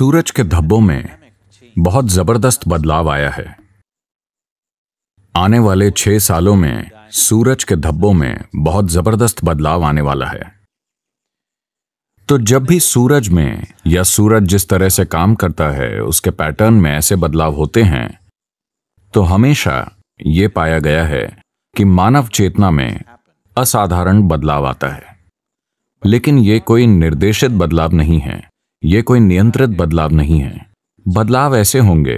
सूरज के धब्बों में बहुत जबरदस्त बदलाव आया है आने वाले छह सालों में सूरज के धब्बों में बहुत जबरदस्त बदलाव आने वाला है तो जब भी सूरज में या सूरज जिस तरह से काम करता है उसके पैटर्न में ऐसे बदलाव होते हैं तो हमेशा यह पाया गया है कि मानव चेतना में असाधारण बदलाव आता है लेकिन यह कोई निर्देशित बदलाव नहीं है ये कोई नियंत्रित बदलाव नहीं है बदलाव ऐसे होंगे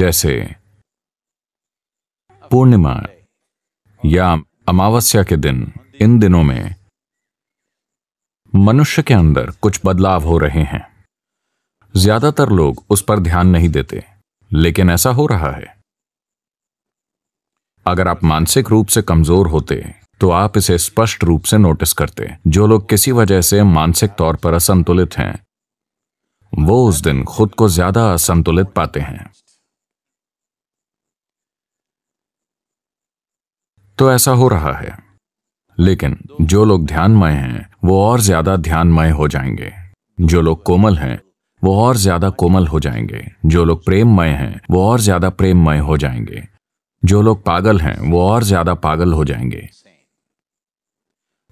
जैसे पूर्णिमा या अमावस्या के दिन इन दिनों में मनुष्य के अंदर कुछ बदलाव हो रहे हैं ज्यादातर लोग उस पर ध्यान नहीं देते लेकिन ऐसा हो रहा है अगर आप मानसिक रूप से कमजोर होते तो आप इसे स्पष्ट रूप से नोटिस करते जो लोग किसी वजह से मानसिक तौर पर असंतुलित हैं वो उस दिन खुद को ज्यादा असंतुलित पाते हैं तो ऐसा हो रहा है लेकिन जो लोग ध्यानमय हैं वो और ज्यादा ध्यानमय हो जाएंगे जो लोग कोमल हैं वो और ज्यादा कोमल हो जाएंगे जो लोग प्रेममय हैं वो और ज्यादा प्रेममय हो जाएंगे जो लोग पागल हैं वो और ज्यादा पागल हो जाएंगे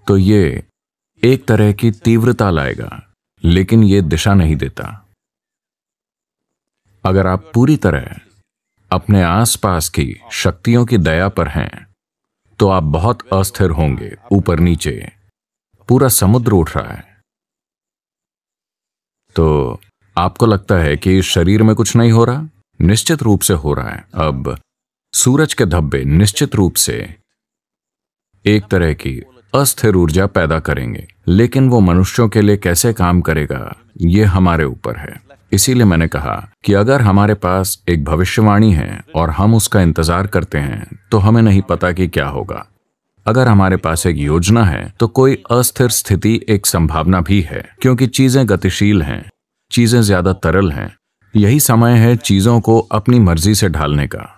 तो ये एक तरह की तीव्रता लाएगा लेकिन ये दिशा नहीं देता अगर आप पूरी तरह अपने आसपास की शक्तियों की दया पर हैं तो आप बहुत अस्थिर होंगे ऊपर नीचे पूरा समुद्र उठ रहा है तो आपको लगता है कि शरीर में कुछ नहीं हो रहा निश्चित रूप से हो रहा है अब सूरज के धब्बे निश्चित रूप से एक तरह की अस्थिर ऊर्जा पैदा करेंगे लेकिन वो मनुष्यों के लिए कैसे काम करेगा ये हमारे ऊपर है इसीलिए मैंने कहा कि अगर हमारे पास एक भविष्यवाणी है और हम उसका इंतजार करते हैं तो हमें नहीं पता कि क्या होगा अगर हमारे पास एक योजना है तो कोई अस्थिर स्थिति एक संभावना भी है क्योंकि चीजें गतिशील हैं चीजें ज्यादा तरल हैं यही समय है चीजों को अपनी मर्जी से ढालने का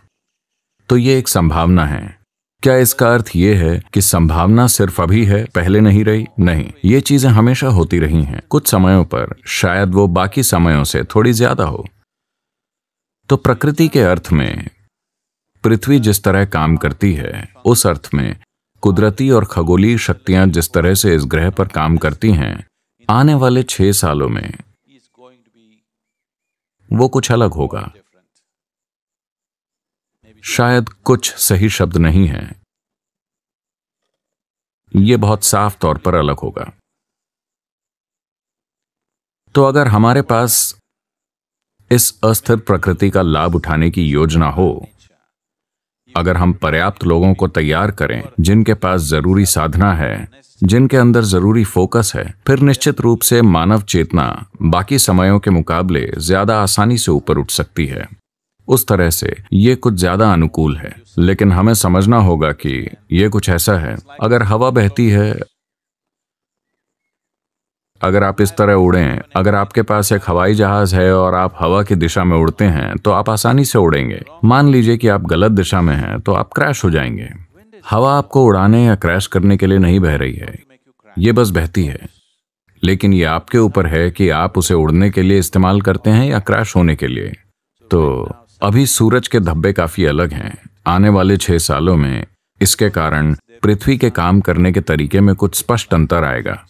तो ये एक संभावना है क्या इसका अर्थ ये है कि संभावना सिर्फ अभी है पहले नहीं रही नहीं ये चीजें हमेशा होती रही हैं कुछ समयों पर शायद वो बाकी समयों से थोड़ी ज्यादा हो तो प्रकृति के अर्थ में पृथ्वी जिस तरह काम करती है उस अर्थ में कुदरती और खगोलीय शक्तियां जिस तरह से इस ग्रह पर काम करती हैं आने वाले छह सालों में वो कुछ अलग होगा शायद कुछ सही शब्द नहीं है ये बहुत साफ तौर पर अलग होगा तो अगर हमारे पास इस अस्थिर प्रकृति का लाभ उठाने की योजना हो अगर हम पर्याप्त लोगों को तैयार करें जिनके पास जरूरी साधना है जिनके अंदर जरूरी फोकस है फिर निश्चित रूप से मानव चेतना बाकी समयों के मुकाबले ज्यादा आसानी से ऊपर उठ सकती है उस तरह से ये कुछ ज्यादा अनुकूल है लेकिन हमें समझना होगा कि ये कुछ ऐसा है अगर हवा बहती है अगर आप इस तरह उड़ें अगर आपके पास एक हवाई जहाज है और आप हवा की दिशा में उड़ते हैं तो आप आसानी से उड़ेंगे मान लीजिए कि आप गलत दिशा में हैं तो आप क्रैश हो जाएंगे हवा आपको उड़ाने या क्रैश करने के लिए नहीं बह रही है ये बस बहती है लेकिन ये आपके ऊपर है कि आप उसे उड़ने के लिए इस्तेमाल करते हैं या क्रैश होने के लिए तो अभी सूरज के धब्बे काफी अलग हैं आने वाले छह सालों में इसके कारण पृथ्वी के काम करने के तरीके में कुछ स्पष्ट अंतर आएगा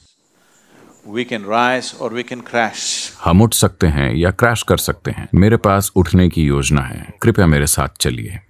We can rise or we can crash. हम उठ सकते हैं या क्रैश कर सकते हैं मेरे पास उठने की योजना है कृपया मेरे साथ चलिए